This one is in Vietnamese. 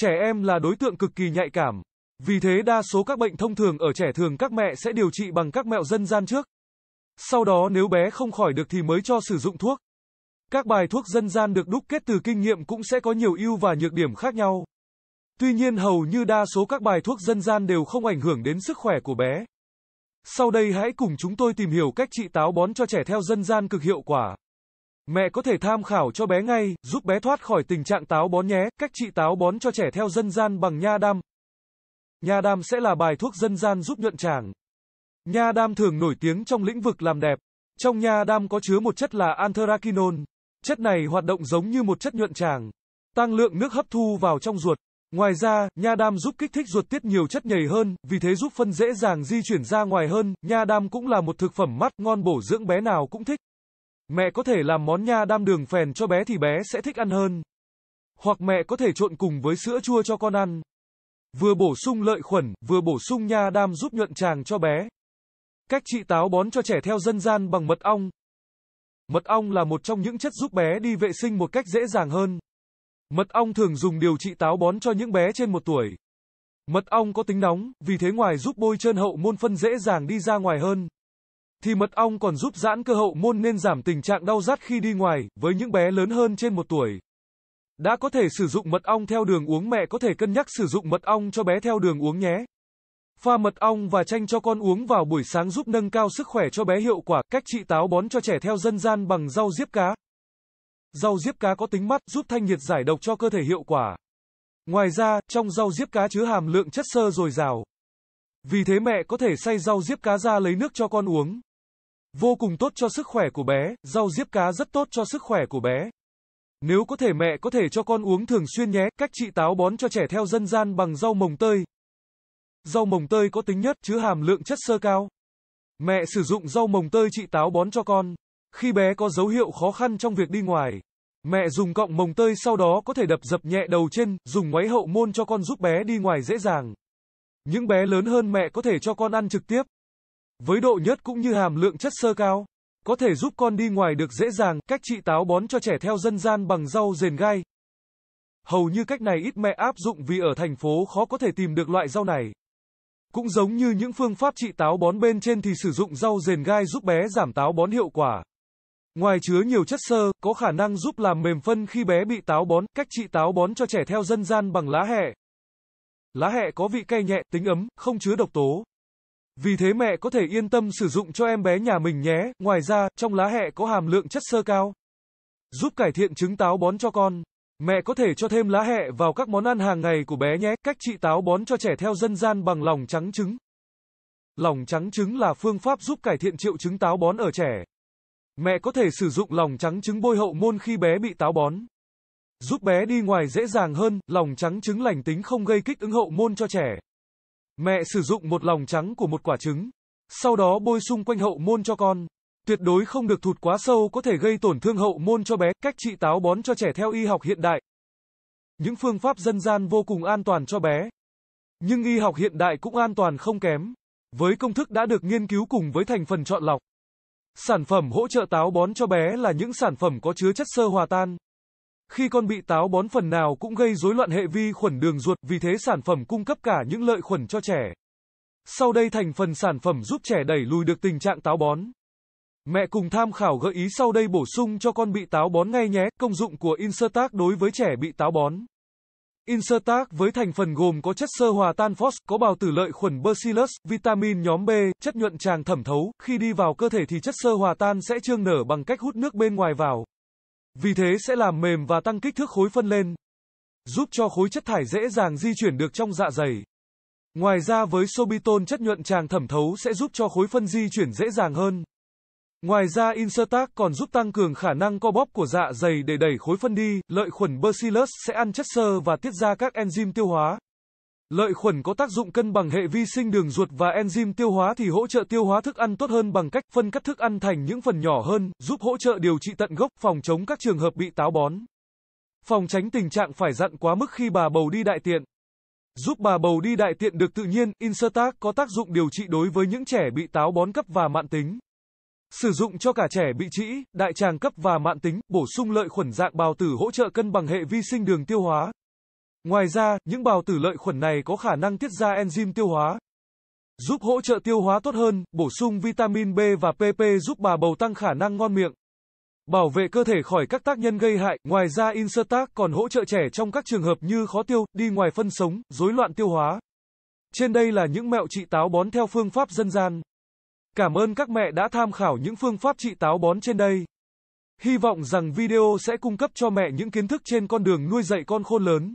trẻ em là đối tượng cực kỳ nhạy cảm. Vì thế đa số các bệnh thông thường ở trẻ thường các mẹ sẽ điều trị bằng các mẹo dân gian trước. Sau đó nếu bé không khỏi được thì mới cho sử dụng thuốc. Các bài thuốc dân gian được đúc kết từ kinh nghiệm cũng sẽ có nhiều ưu và nhược điểm khác nhau. Tuy nhiên hầu như đa số các bài thuốc dân gian đều không ảnh hưởng đến sức khỏe của bé. Sau đây hãy cùng chúng tôi tìm hiểu cách trị táo bón cho trẻ theo dân gian cực hiệu quả. Mẹ có thể tham khảo cho bé ngay, giúp bé thoát khỏi tình trạng táo bón nhé. Cách trị táo bón cho trẻ theo dân gian bằng nha đam. Nha đam sẽ là bài thuốc dân gian giúp nhuận tràng. Nha đam thường nổi tiếng trong lĩnh vực làm đẹp. Trong nha đam có chứa một chất là anthraquinone. Chất này hoạt động giống như một chất nhuận tràng, tăng lượng nước hấp thu vào trong ruột. Ngoài ra, nha đam giúp kích thích ruột tiết nhiều chất nhầy hơn, vì thế giúp phân dễ dàng di chuyển ra ngoài hơn. Nha đam cũng là một thực phẩm mắt ngon bổ dưỡng bé nào cũng thích. Mẹ có thể làm món nha đam đường phèn cho bé thì bé sẽ thích ăn hơn. Hoặc mẹ có thể trộn cùng với sữa chua cho con ăn. Vừa bổ sung lợi khuẩn, vừa bổ sung nha đam giúp nhuận tràng cho bé. Cách trị táo bón cho trẻ theo dân gian bằng mật ong. Mật ong là một trong những chất giúp bé đi vệ sinh một cách dễ dàng hơn. Mật ong thường dùng điều trị táo bón cho những bé trên một tuổi. Mật ong có tính nóng, vì thế ngoài giúp bôi trơn hậu môn phân dễ dàng đi ra ngoài hơn thì mật ong còn giúp giãn cơ hậu môn nên giảm tình trạng đau rát khi đi ngoài, với những bé lớn hơn trên một tuổi. Đã có thể sử dụng mật ong theo đường uống mẹ có thể cân nhắc sử dụng mật ong cho bé theo đường uống nhé. Pha mật ong và chanh cho con uống vào buổi sáng giúp nâng cao sức khỏe cho bé hiệu quả. Cách trị táo bón cho trẻ theo dân gian bằng rau diếp cá. Rau diếp cá có tính mát, giúp thanh nhiệt giải độc cho cơ thể hiệu quả. Ngoài ra, trong rau diếp cá chứa hàm lượng chất xơ dồi dào. Vì thế mẹ có thể xay rau diếp cá ra lấy nước cho con uống. Vô cùng tốt cho sức khỏe của bé, rau diếp cá rất tốt cho sức khỏe của bé. Nếu có thể mẹ có thể cho con uống thường xuyên nhé, cách trị táo bón cho trẻ theo dân gian bằng rau mồng tơi. Rau mồng tơi có tính nhất chứa hàm lượng chất sơ cao. Mẹ sử dụng rau mồng tơi trị táo bón cho con. Khi bé có dấu hiệu khó khăn trong việc đi ngoài, mẹ dùng cọng mồng tơi sau đó có thể đập dập nhẹ đầu trên, dùng ngoáy hậu môn cho con giúp bé đi ngoài dễ dàng. Những bé lớn hơn mẹ có thể cho con ăn trực tiếp. Với độ nhất cũng như hàm lượng chất xơ cao, có thể giúp con đi ngoài được dễ dàng. Cách trị táo bón cho trẻ theo dân gian bằng rau dền gai. Hầu như cách này ít mẹ áp dụng vì ở thành phố khó có thể tìm được loại rau này. Cũng giống như những phương pháp trị táo bón bên trên thì sử dụng rau dền gai giúp bé giảm táo bón hiệu quả. Ngoài chứa nhiều chất xơ, có khả năng giúp làm mềm phân khi bé bị táo bón, cách trị táo bón cho trẻ theo dân gian bằng lá hẹ. Lá hẹ có vị cay nhẹ, tính ấm, không chứa độc tố. Vì thế mẹ có thể yên tâm sử dụng cho em bé nhà mình nhé. Ngoài ra, trong lá hẹ có hàm lượng chất xơ cao. Giúp cải thiện trứng táo bón cho con. Mẹ có thể cho thêm lá hẹ vào các món ăn hàng ngày của bé nhé. Cách trị táo bón cho trẻ theo dân gian bằng lòng trắng trứng. Lòng trắng trứng là phương pháp giúp cải thiện triệu chứng táo bón ở trẻ. Mẹ có thể sử dụng lòng trắng trứng bôi hậu môn khi bé bị táo bón. Giúp bé đi ngoài dễ dàng hơn, lòng trắng trứng lành tính không gây kích ứng hậu môn cho trẻ. Mẹ sử dụng một lòng trắng của một quả trứng. Sau đó bôi xung quanh hậu môn cho con. Tuyệt đối không được thụt quá sâu có thể gây tổn thương hậu môn cho bé. Cách trị táo bón cho trẻ theo y học hiện đại. Những phương pháp dân gian vô cùng an toàn cho bé. Nhưng y học hiện đại cũng an toàn không kém. Với công thức đã được nghiên cứu cùng với thành phần chọn lọc. Sản phẩm hỗ trợ táo bón cho bé là những sản phẩm có chứa chất xơ hòa tan, khi con bị táo bón phần nào cũng gây rối loạn hệ vi khuẩn đường ruột, vì thế sản phẩm cung cấp cả những lợi khuẩn cho trẻ. Sau đây thành phần sản phẩm giúp trẻ đẩy lùi được tình trạng táo bón. Mẹ cùng tham khảo gợi ý sau đây bổ sung cho con bị táo bón ngay nhé. Công dụng của Insertac đối với trẻ bị táo bón. Insertac với thành phần gồm có chất xơ hòa tan phos, có bào tử lợi khuẩn Bacillus, vitamin nhóm B, chất nhuận tràng thẩm thấu, khi đi vào cơ thể thì chất xơ hòa tan sẽ trương nở bằng cách hút nước bên ngoài vào. Vì thế sẽ làm mềm và tăng kích thước khối phân lên, giúp cho khối chất thải dễ dàng di chuyển được trong dạ dày. Ngoài ra với sobiton chất nhuận tràng thẩm thấu sẽ giúp cho khối phân di chuyển dễ dàng hơn. Ngoài ra InserTac còn giúp tăng cường khả năng co bóp của dạ dày để đẩy khối phân đi, lợi khuẩn Bacillus sẽ ăn chất xơ và tiết ra các enzyme tiêu hóa. Lợi khuẩn có tác dụng cân bằng hệ vi sinh đường ruột và enzyme tiêu hóa thì hỗ trợ tiêu hóa thức ăn tốt hơn bằng cách phân cắt thức ăn thành những phần nhỏ hơn, giúp hỗ trợ điều trị tận gốc, phòng chống các trường hợp bị táo bón. Phòng tránh tình trạng phải dặn quá mức khi bà bầu đi đại tiện. Giúp bà bầu đi đại tiện được tự nhiên, Insertag có tác dụng điều trị đối với những trẻ bị táo bón cấp và mạn tính. Sử dụng cho cả trẻ bị trĩ, đại tràng cấp và mạn tính, bổ sung lợi khuẩn dạng bào tử hỗ trợ cân bằng hệ vi sinh đường tiêu hóa, Ngoài ra, những bào tử lợi khuẩn này có khả năng tiết ra enzyme tiêu hóa, giúp hỗ trợ tiêu hóa tốt hơn, bổ sung vitamin B và PP giúp bà bầu tăng khả năng ngon miệng, bảo vệ cơ thể khỏi các tác nhân gây hại. Ngoài ra Instax còn hỗ trợ trẻ trong các trường hợp như khó tiêu, đi ngoài phân sống, rối loạn tiêu hóa. Trên đây là những mẹo trị táo bón theo phương pháp dân gian. Cảm ơn các mẹ đã tham khảo những phương pháp trị táo bón trên đây. Hy vọng rằng video sẽ cung cấp cho mẹ những kiến thức trên con đường nuôi dạy con khôn lớn.